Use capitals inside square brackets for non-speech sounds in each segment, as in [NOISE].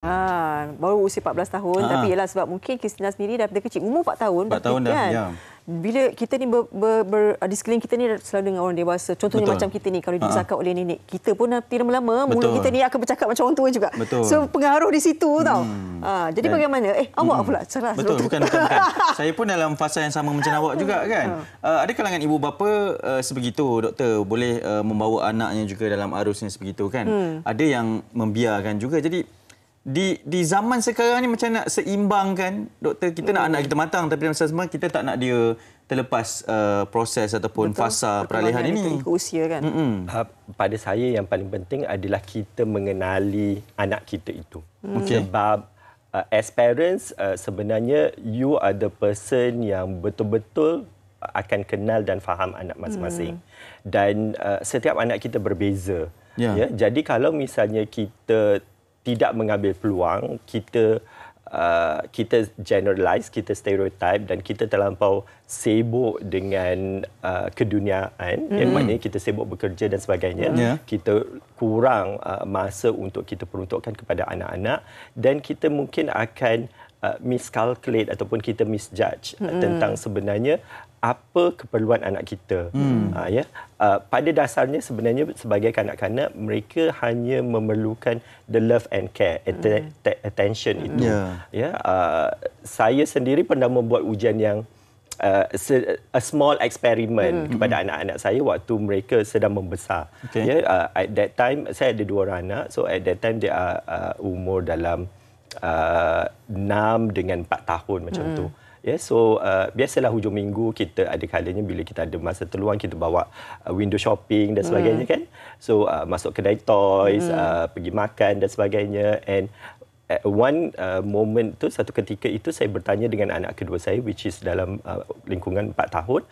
Ha, baru usia 14 tahun ha. tapi ialah sebab mungkin Kristina sendiri dah dari kecil umur 4 tahun 4 dah kan? ya. Bila kita ni ber, ber, ber di sekeliling kita ni selalu dengan orang dewasa. Contohnya Betul. macam kita ni kalau dicakap oleh nenek, kita pun nanti lama-lama mulut kita ni akan bercakap macam orang tua juga. Betul. So pengaruh di situ hmm. tau. Ha, jadi Dan, bagaimana? Eh awak hmm. pula salah. Betul bukan bukan. bukan. [LAUGHS] Saya pun dalam fasa yang sama macam awak juga hmm. kan. Ha. Uh, ada kalangan ibu bapa uh, sebegitu doktor boleh uh, membawa anaknya juga dalam arusnya sebegitu kan. Hmm. Ada yang membiarkan juga. Jadi di di zaman sekarang ni macam nak seimbangkan doktor kita nak hmm. anak kita matang tapi dalam sama kita tak nak dia terlepas uh, proses ataupun Betul. fasa peralihan ini ikut usia kan uh, pada saya yang paling penting adalah kita mengenali anak kita itu hmm. okay. sebab uh, as parents uh, sebenarnya you are the person yang betul-betul akan kenal dan faham anak masing-masing hmm. dan uh, setiap anak kita berbeza yeah. ya jadi kalau misalnya kita tidak mengambil peluang kita uh, kita generalize kita stereotype dan kita terlampau sibuk dengan uh, keduniaan mm. yang hmm. mana kita sibuk bekerja dan sebagainya hmm. yeah. kita kurang uh, masa untuk kita peruntukkan kepada anak-anak dan kita mungkin akan uh, miscalculate ataupun kita misjudge mm. tentang sebenarnya apa keperluan anak kita hmm. Ha, ya uh, pada dasarnya sebenarnya sebagai kanak-kanak mereka hanya memerlukan the love and care hmm. attention hmm. itu yeah. ya, ya? Uh, saya sendiri pernah membuat ujian yang uh, a small experiment hmm. kepada hmm. anak-anak saya waktu mereka sedang membesar okay. ya at that time saya ada dua orang anak so at that time dia umur dalam 6 dengan 4 tahun macam hmm. tu Yeah, so uh, biasalah hujung minggu kita ada kalanya bila kita ada masa terluang kita bawa uh, window shopping dan sebagainya mm. kan. So uh, masuk kedai toys, mm. uh, pergi makan dan sebagainya and at one uh, moment tu satu ketika itu saya bertanya dengan anak kedua saya which is dalam uh, lingkungan 4 tahun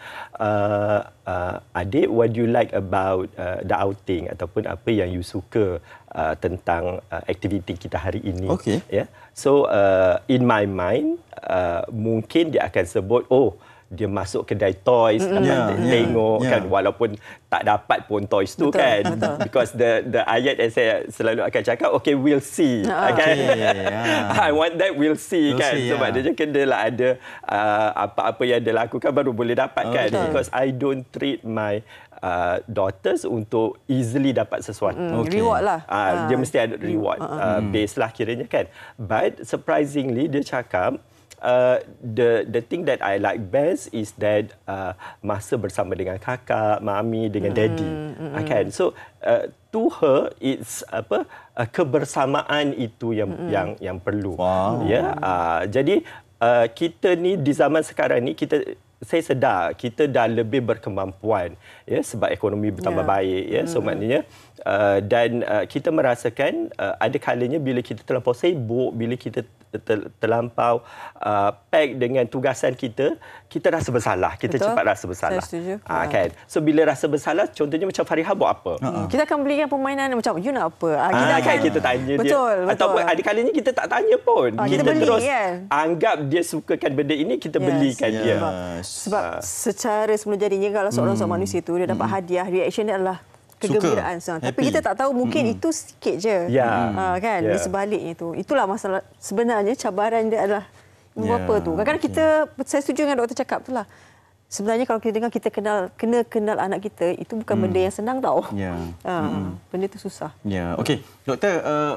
uh, uh, adik what do you like about uh, the outing ataupun apa yang you suka uh, tentang uh, aktiviti kita hari ini okay. yeah? so uh, in my mind uh, mungkin dia akan sebut oh dia masuk kedai toys mm-hmm. yeah, tengok kan, yeah, kan walaupun tak dapat pun toys tu betul, kan betul. [LAUGHS] because the the ayat yang saya selalu akan cakap okay we'll see uh, kan okay, yeah, yeah. [LAUGHS] I want that we'll see we'll kan see, sebab yeah. dia kena lah ada uh, apa-apa yang dia lakukan baru boleh dapat okay. Oh, kan because I don't treat my Uh, daughters untuk easily dapat sesuatu. Mm, okay. Reward lah. Uh, uh, dia mesti ada reward uh, uh, base lah kiranya kan. But surprisingly dia cakap uh, Uh, the the thing that I like best is that uh, masa bersama dengan kakak, mami dengan mm-hmm. daddy. okay. Hmm, ah, hmm. So uh, to her it's apa uh, kebersamaan itu yang mm-hmm. yang yang perlu. Wow. Yeah? Ya, uh, jadi uh, kita ni di zaman sekarang ni kita saya sedar kita dah lebih berkemampuan ya sebab ekonomi bertambah yeah. baik ya so mm maknanya uh, dan uh, kita merasakan uh, ada kalanya bila kita terlampau sibuk bila kita ter, terlampau uh, pack dengan tugasan kita, kita rasa bersalah. Kita Betul. cepat rasa bersalah. Saya setuju. Ha, kan? So, bila rasa bersalah, contohnya macam Fariha buat apa? Uh-huh. Kita akan belikan permainan macam, you nak apa? Ha, kita ha, akan kan? kita tanya dia. Betul. Atau betul. ada kalanya kita tak tanya pun. Ha, kita, kita beli terus kan? Anggap dia sukakan benda ini, kita yes. belikan yes. dia. Sebab, sebab ha. secara semula jadinya, kalau seorang-seorang hmm. manusia itu, dia dapat hmm. hadiah, reaction dia adalah kegembiraan suka, tapi kita tak tahu mungkin mm. itu sikit je yeah. Ya. mm. kan yeah. sebaliknya itu, itulah masalah sebenarnya cabaran dia adalah yeah. apa ya, tu kadang-kadang kita yeah. saya setuju dengan doktor cakap itulah sebenarnya kalau kita dengar kita kenal kena kenal anak kita itu bukan mm. benda yang senang tau ya yeah. [LAUGHS] uh, mm. benda tu susah ya yeah. okey doktor uh,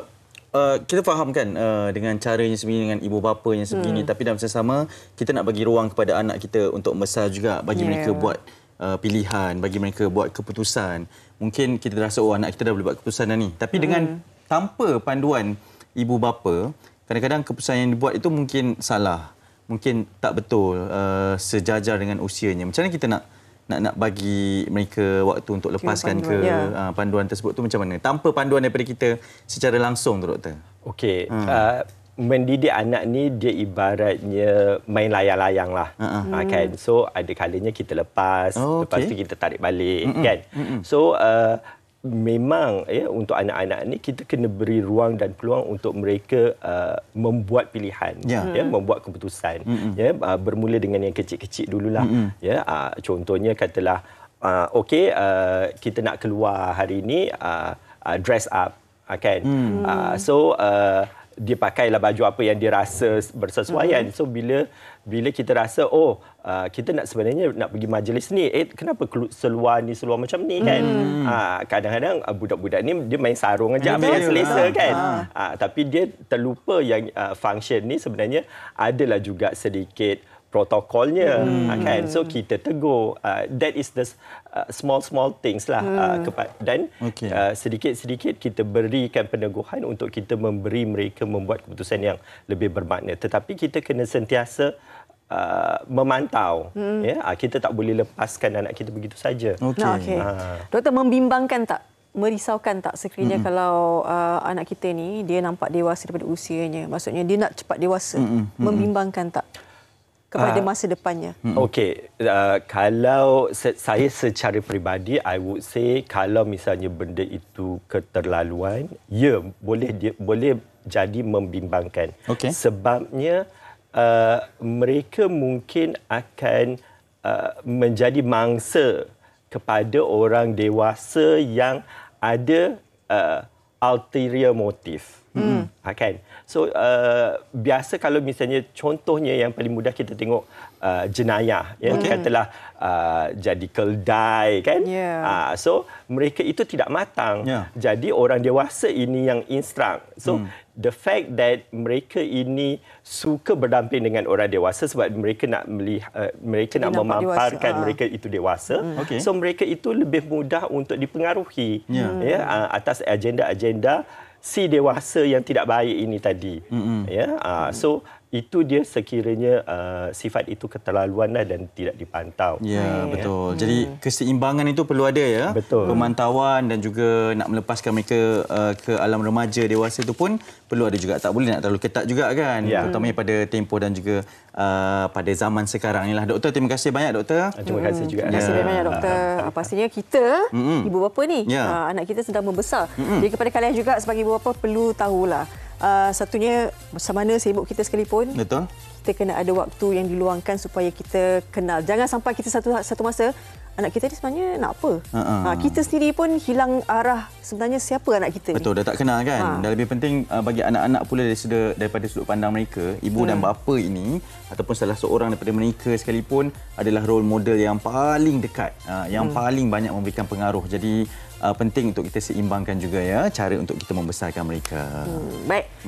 Uh, kita faham kan uh, dengan caranya sebenarnya dengan ibu bapa yang sebegini hmm. tapi dalam sesama kita nak bagi ruang kepada anak kita untuk besar juga bagi yeah. mereka buat uh, pilihan bagi mereka buat keputusan mungkin kita rasa oh anak kita dah boleh buat keputusan dah ni tapi hmm. dengan tanpa panduan ibu bapa kadang-kadang keputusan yang dibuat itu mungkin salah mungkin tak betul uh, sejajar dengan usianya macam mana kita nak nak nak bagi mereka waktu untuk lepaskan panduan, ke ya. uh, panduan tersebut tu macam mana tanpa panduan daripada kita secara langsung tu doktor okey hmm. uh, mendidik anak ni dia ibaratnya main layang-layang lah uh-uh. kan hmm. so ada kalanya kita lepas oh, okay. lepas tu kita tarik balik Mm-mm. kan Mm-mm. so uh, memang ya untuk anak-anak ni kita kena beri ruang dan peluang untuk mereka uh, membuat pilihan yeah. ya, ya hmm. membuat keputusan Mm-mm. ya uh, bermula dengan yang kecil-kecil dululah Mm-mm. ya uh, contohnya katalah uh, okey uh, kita nak keluar hari ni uh, uh, dress up uh, kan mm. uh, so uh, dia lah baju apa yang dia rasa bersesuaian. Mm-hmm. So bila bila kita rasa oh uh, kita nak sebenarnya nak pergi majlis ni, eh kenapa seluar ni seluar macam ni kan? Mm-hmm. Uh, kadang-kadang budak-budak ni dia main sarung aja mm-hmm. Ah. yang kan. Ah. Uh, tapi dia terlupa yang uh, function ni sebenarnya adalah juga sedikit protokolnya hmm. Ah, kan so kita tegur uh, that is the uh, small small things lah hmm. uh, dan okay. uh, sedikit-sedikit kita berikan peneguhan untuk kita memberi mereka membuat keputusan yang lebih bermakna tetapi kita kena sentiasa Uh, memantau hmm. ya yeah? uh, kita tak boleh lepaskan anak kita begitu saja okey nah, okay. uh. doktor membimbangkan tak merisaukan tak sekiranya mm-hmm. kalau uh, anak kita ni dia nampak dewasa daripada usianya maksudnya dia nak cepat dewasa mm-hmm. membimbangkan tak kepada uh, masa depannya? Hmm. Okey, uh, kalau saya secara peribadi, I would say kalau misalnya benda itu keterlaluan, ya yeah, boleh dia boleh jadi membimbangkan. Okay. Sebabnya uh, mereka mungkin akan uh, menjadi mangsa kepada orang dewasa yang ada uh, ulterior motive. Hmm. Ha, kan? So uh, biasa kalau misalnya contohnya yang paling mudah kita tengok uh, jenayah. Ya? Okay. Katalah uh, jadi keldai kan. Yeah. Uh, so mereka itu tidak matang. Yeah. Jadi orang dewasa ini yang instruct. So hmm. the fact that mereka ini suka berdamping dengan orang dewasa sebab mereka nak melihat, uh, mereka Dia nak memamparkan ah. mereka itu dewasa. Hmm. Okay. So mereka itu lebih mudah untuk dipengaruhi yeah. Yeah? Ya, uh, atas agenda-agenda si dewasa yang tidak baik ini tadi. Mm-hmm. Ya, uh, so itu dia sekiranya uh, sifat itu keterlaluan lah dan tidak dipantau. Ya, yeah, ya. hmm. betul. Jadi keseimbangan itu perlu ada ya. Betul. Pemantauan dan juga nak melepaskan mereka uh, ke alam remaja dewasa itu pun perlu ada juga. Tak boleh nak terlalu ketat juga kan. Yeah. Terutamanya pada tempoh dan juga uh, pada zaman sekarang inilah. Doktor, terima kasih banyak doktor. Ah, terima kasih juga. Terima kasih ya. banyak doktor. Ha. Pastinya kita, hmm. ibu bapa ni, yeah. Ya. uh, anak kita sedang membesar. Hmm. Jadi kepada kalian juga sebagai ibu bapa perlu tahulah uh, satunya semana sibuk kita sekalipun betul kita kena ada waktu yang diluangkan supaya kita kenal jangan sampai kita satu satu masa anak kita ni sebenarnya nak apa? Ha, ha. Ha, kita sendiri pun hilang arah sebenarnya siapa anak kita Betul, ni. dah tak kenal kan? Ha. Dan lebih penting uh, bagi anak-anak pula daripada, daripada sudut pandang mereka, ibu hmm. dan bapa ini ataupun salah seorang daripada mereka sekalipun adalah role model yang paling dekat, ha, yang hmm. paling banyak memberikan pengaruh. Jadi uh, penting untuk kita seimbangkan juga ya cara untuk kita membesarkan mereka. Hmm. Baik.